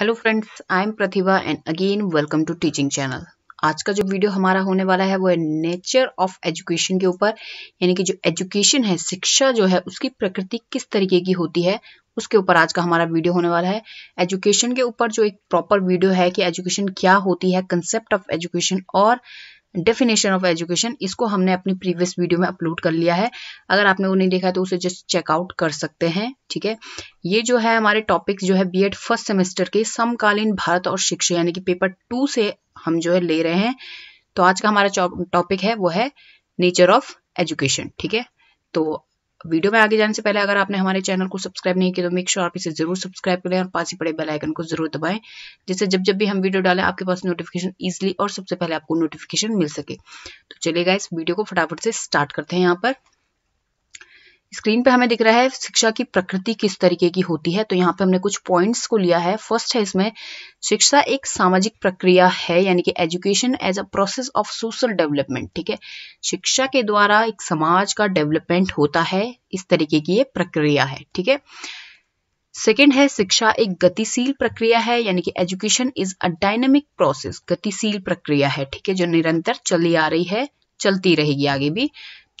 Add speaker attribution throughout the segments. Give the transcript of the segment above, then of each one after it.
Speaker 1: hello friends I am Pratibha and again welcome to teaching channel आज का जो video हमारा होने वाला है वो है नेचर ऑफ एजुकेशन के ऊपर यानी कि जो एजुकेशन है शिक्षा जो है उसकी प्रकृति किस तरीके की होती है उसके ऊपर आज का हमारा वीडियो होने वाला है एजुकेशन के ऊपर जो एक प्रॉपर वीडियो है कि एजुकेशन क्या होती है कंसेप्ट ऑफ एजुकेशन और डेफिनेशन ऑफ एजुकेशन इसको हमने अपनी प्रीवियस वीडियो में अपलोड कर लिया है अगर आपने वो नहीं देखा है तो उसे जस्ट चेकआउट कर सकते हैं ठीक है ये जो है हमारे टॉपिक्स जो है बीएड फर्स्ट सेमेस्टर के समकालीन भारत और शिक्षा यानी कि पेपर टू से हम जो है ले रहे हैं तो आज का हमारा टॉपिक है वो है नेचर ऑफ एजुकेशन ठीक है तो वीडियो में आगे जाने से पहले अगर आपने हमारे चैनल को सब्सक्राइब नहीं किया तो मेक श्योर आप इसे जरूर सब्सक्राइब करें और पास ही पड़े बेल आइकन को जरूर दबाएं जिससे जब जब भी हम वीडियो डालें आपके पास नोटिफिकेशन ईजिली और सबसे पहले आपको नोटिफिकेशन मिल सके तो चलिए गाइस वीडियो को फटाफट से स्टार्ट करते हैं यहाँ पर स्क्रीन पे हमें दिख रहा है शिक्षा की प्रकृति किस तरीके की होती है तो यहाँ पे हमने कुछ पॉइंट्स को लिया है फर्स्ट है इसमें शिक्षा एक सामाजिक प्रक्रिया है यानी कि education as a process of social development ठीक है शिक्षा के द्वारा एक समाज का डेवलपमेंट होता है इस तरीके की ये प्रक्रिया है ठीक है सेकेंड है शिक्षा एक गतिशील प्रक्रिया है यानी कि education is a dynamic process गतिशील प्रक्रिया है ठीक है जो निरंतर चली आ रही है चलती रहेगी आगे भी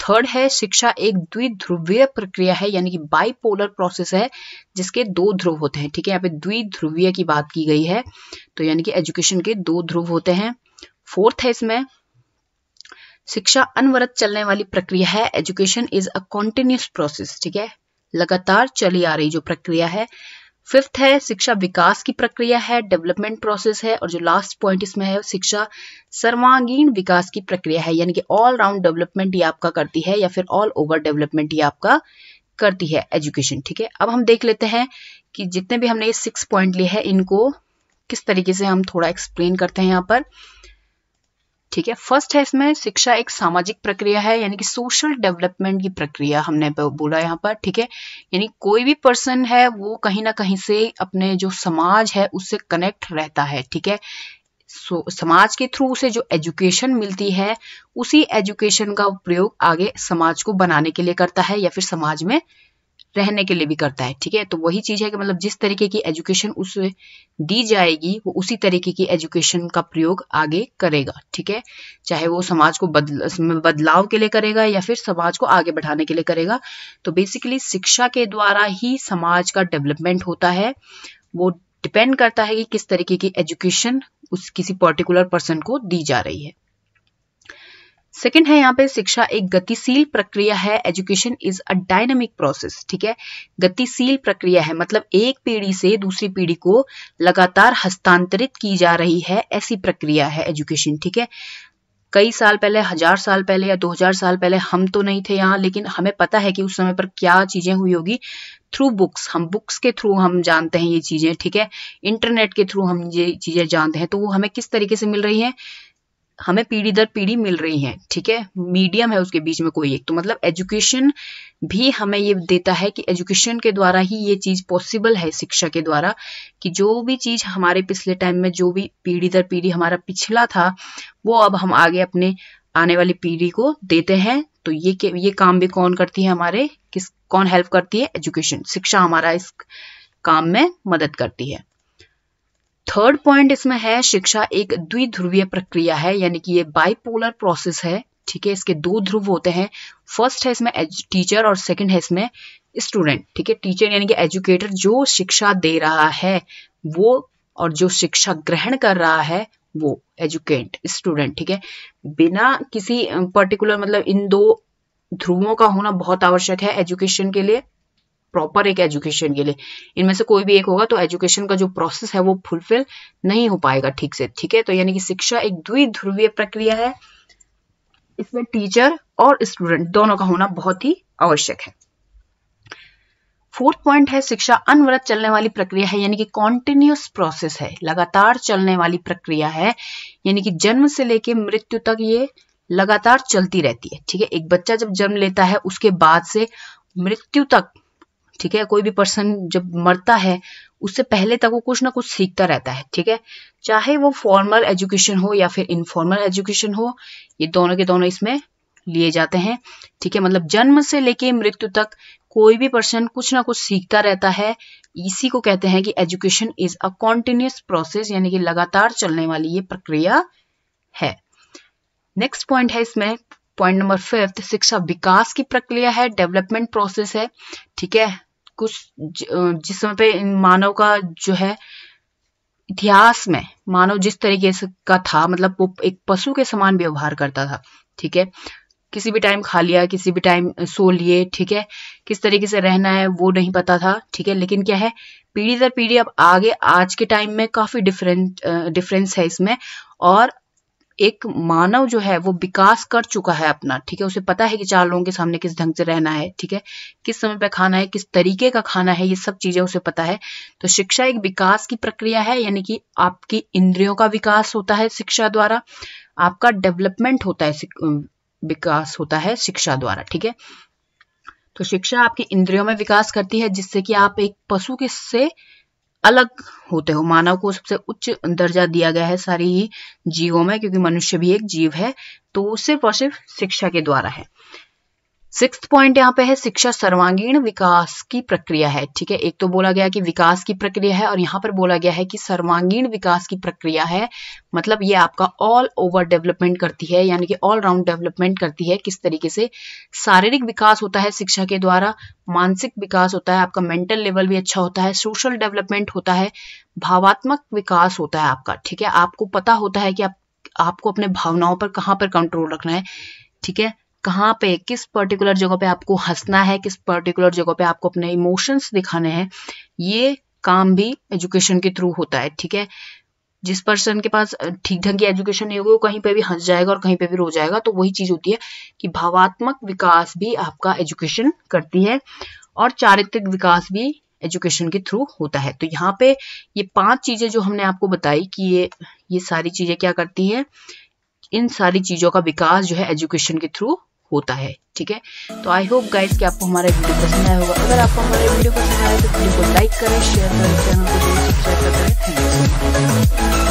Speaker 1: थर्ड है शिक्षा एक द्विध्रुवीय प्रक्रिया है यानी कि बाइपोलर प्रोसेस है जिसके दो ध्रुव होते हैं ठीक है यहाँ पे द्विध्रुवीय की बात की गई है तो यानी कि एजुकेशन के दो ध्रुव होते हैं फोर्थ है इसमें शिक्षा अनवरत चलने वाली प्रक्रिया है education is a continuous process ठीक है लगातार चली आ रही जो प्रक्रिया है फिफ्थ है शिक्षा विकास की प्रक्रिया है डेवलपमेंट प्रोसेस है और जो लास्ट पॉइंट इसमें है शिक्षा सर्वांगीण विकास की प्रक्रिया है यानी कि ऑल राउंड डेवलपमेंट ये आपका करती है या फिर ऑल ओवर डेवलपमेंट ये आपका करती है एजुकेशन ठीक है अब हम देख लेते हैं कि जितने भी हमने ये सिक्स पॉइंट लिए हैं इनको किस तरीके से हम थोड़ा एक्सप्लेन करते हैं यहाँ पर ठीक है फर्स्ट है इसमें शिक्षा एक सामाजिक प्रक्रिया है यानी कि सोशल डेवलपमेंट की प्रक्रिया हमने बोला यहाँ पर ठीक है यानी कोई भी पर्सन है वो कहीं ना कहीं से अपने जो समाज है उससे कनेक्ट रहता है ठीक है सो समाज के थ्रू उसे जो एजुकेशन मिलती है उसी एजुकेशन का प्रयोग आगे समाज को बनाने के लिए करता है या फिर समाज में रहने के लिए भी करता है ठीक है तो वही चीज़ है कि मतलब जिस तरीके की एजुकेशन उसे दी जाएगी वो उसी तरीके की एजुकेशन का प्रयोग आगे करेगा ठीक है चाहे वो समाज को बदल बदलाव के लिए करेगा या फिर समाज को आगे बढ़ाने के लिए करेगा तो बेसिकली शिक्षा के द्वारा ही समाज का डेवलपमेंट होता है वो डिपेंड करता है कि किस तरीके की एजुकेशन उस किसी पर्टिकुलर पर्सन को दी जा रही है सेकेंड है यहाँ पे शिक्षा एक गतिशील प्रक्रिया है education is a dynamic process ठीक है गतिशील प्रक्रिया है मतलब एक पीढ़ी से दूसरी पीढ़ी को लगातार हस्तांतरित की जा रही है ऐसी प्रक्रिया है एजुकेशन ठीक है कई साल पहले हजार साल पहले या दो हजार साल पहले हम तो नहीं थे यहाँ लेकिन हमें पता है कि उस समय पर क्या चीजें हुई होगी थ्रू बुक्स हम बुक्स के थ्रू हम जानते हैं ये चीजें ठीक है इंटरनेट के थ्रू हम ये चीजें जानते हैं तो वो हमें किस तरीके से मिल रही है हमें पीढ़ी दर पीढ़ी मिल रही है ठीक है मीडियम है उसके बीच में कोई एक तो मतलब एजुकेशन भी हमें ये देता है कि एजुकेशन के द्वारा ही ये चीज़ पॉसिबल है शिक्षा के द्वारा कि जो भी चीज़ हमारे पिछले टाइम में जो भी पीढ़ी दर पीढ़ी हमारा पिछला था वो अब हम आगे अपने आने वाली पीढ़ी को देते हैं तो ये ये काम भी कौन करती है हमारे किस कौन हेल्प करती है एजुकेशन शिक्षा हमारा इस काम में मदद करती है थर्ड पॉइंट इसमें है शिक्षा एक द्विध्रुवीय प्रक्रिया है यानी कि ये बाइपोलर प्रोसेस है ठीक है इसके दो ध्रुव होते हैं फर्स्ट है इसमें टीचर और सेकंड है इसमें स्टूडेंट ठीक है टीचर यानी कि एजुकेटर जो शिक्षा दे रहा है वो और जो शिक्षा ग्रहण कर रहा है वो एजुकेट स्टूडेंट ठीक है बिना किसी पर्टिकुलर मतलब इन दो ध्रुवों का होना बहुत आवश्यक है एजुकेशन के लिए प्रॉपर एक एजुकेशन के लिए इनमें से कोई भी एक होगा तो एजुकेशन का जो प्रोसेस है वो फुलफिल नहीं हो पाएगा ठीक से ठीक है तो यानी कि शिक्षा एक द्विध्रुवीय प्रक्रिया है इसमें टीचर और स्टूडेंट दोनों का होना बहुत ही आवश्यक है फोर्थ पॉइंट है शिक्षा अनवरत चलने वाली प्रक्रिया है यानी कि कॉन्टिन्यूस प्रोसेस है लगातार चलने वाली प्रक्रिया है यानी कि जन्म से लेके मृत्यु तक ये लगातार चलती रहती है ठीक है एक बच्चा जब जन्म लेता है उसके बाद से मृत्यु तक ठीक है कोई भी पर्सन जब मरता है उससे पहले तक वो कुछ ना कुछ सीखता रहता है ठीक है चाहे वो फॉर्मल एजुकेशन हो या फिर इनफॉर्मल एजुकेशन हो ये दोनों के दोनों इसमें लिए जाते हैं ठीक है मतलब जन्म से लेके मृत्यु तक कोई भी पर्सन कुछ ना कुछ सीखता रहता है इसी को कहते हैं कि education is a continuous process यानी कि लगातार चलने वाली ये प्रक्रिया है नेक्स्ट पॉइंट है इसमें पॉइंट नंबर फिफ्थ शिक्षा विकास की प्रक्रिया है डेवलपमेंट प्रोसेस है ठीक है कुछ समय पे मानव का जो है इतिहास में मानव जिस तरीके से का था मतलब वो एक पशु के समान व्यवहार करता था ठीक है किसी भी टाइम खा लिया किसी भी टाइम सो लिए ठीक है किस तरीके से रहना है वो नहीं पता था ठीक है लेकिन क्या है पीढ़ी दर पीढ़ी अब आगे आज के टाइम में काफी डिफरेंट डिफरेंस है इसमें और एक मानव जो है वो विकास कर चुका है अपना ठीक है उसे पता है कि चार लोगों के सामने किस ढंग से रहना है ठीक है किस समय पे खाना है किस तरीके का खाना है ये सब चीजें उसे पता है तो शिक्षा एक विकास की प्रक्रिया है यानी कि आपकी इंद्रियों का विकास होता है शिक्षा द्वारा आपका डेवलपमेंट होता है विकास होता है शिक्षा द्वारा ठीक है तो शिक्षा आपकी इंद्रियों में विकास करती है जिससे कि आप एक पशु के से अलग होते हो मानव को सबसे उच्च दर्जा दिया गया है सारी ही जीवों में क्योंकि मनुष्य भी एक जीव है तो सिर्फ और सिर्फ शिक्षा के द्वारा है सिक्स पॉइंट यहाँ पे है शिक्षा सर्वांगीण विकास की प्रक्रिया है ठीक है एक तो बोला गया कि विकास की प्रक्रिया है और यहाँ पर बोला गया है कि सर्वांगीण विकास की प्रक्रिया है मतलब ये आपका ऑल ओवर डेवलपमेंट करती है यानी कि ऑल राउंड डेवलपमेंट करती है किस तरीके से शारीरिक विकास होता है शिक्षा के द्वारा मानसिक विकास होता है आपका मेंटल लेवल भी अच्छा होता है सोशल डेवलपमेंट होता है भावात्मक विकास होता है आपका ठीक है आपको पता होता है कि आप आपको अपने भावनाओं पर कहाँ पर कंट्रोल रखना है ठीक है कहाँ पे किस पर्टिकुलर जगह पे आपको हंसना है किस पर्टिकुलर जगह पे आपको अपने इमोशंस दिखाने हैं ये काम भी एजुकेशन के थ्रू होता है ठीक है जिस पर्सन के पास ठीक ढंग की एजुकेशन नहीं होगी वो कहीं पे भी हंस जाएगा और कहीं पे भी रो जाएगा तो वही चीज होती है कि भावात्मक विकास भी आपका एजुकेशन करती है और चारित्रिक विकास भी एजुकेशन के थ्रू होता है तो यहाँ पे ये पांच चीजें जो हमने आपको बताई कि ये ये सारी चीजें क्या करती है इन सारी चीजों का विकास जो है एजुकेशन के थ्रू होता है ठीक है तो आई होप गाइस कि आपको हमारा वीडियो पसंद आया होगा अगर आपको हमारे वीडियो पसंद आया तो वीडियो को लाइक करें शेयर करें चैनल को सब्सक्राइब करें थैंक यू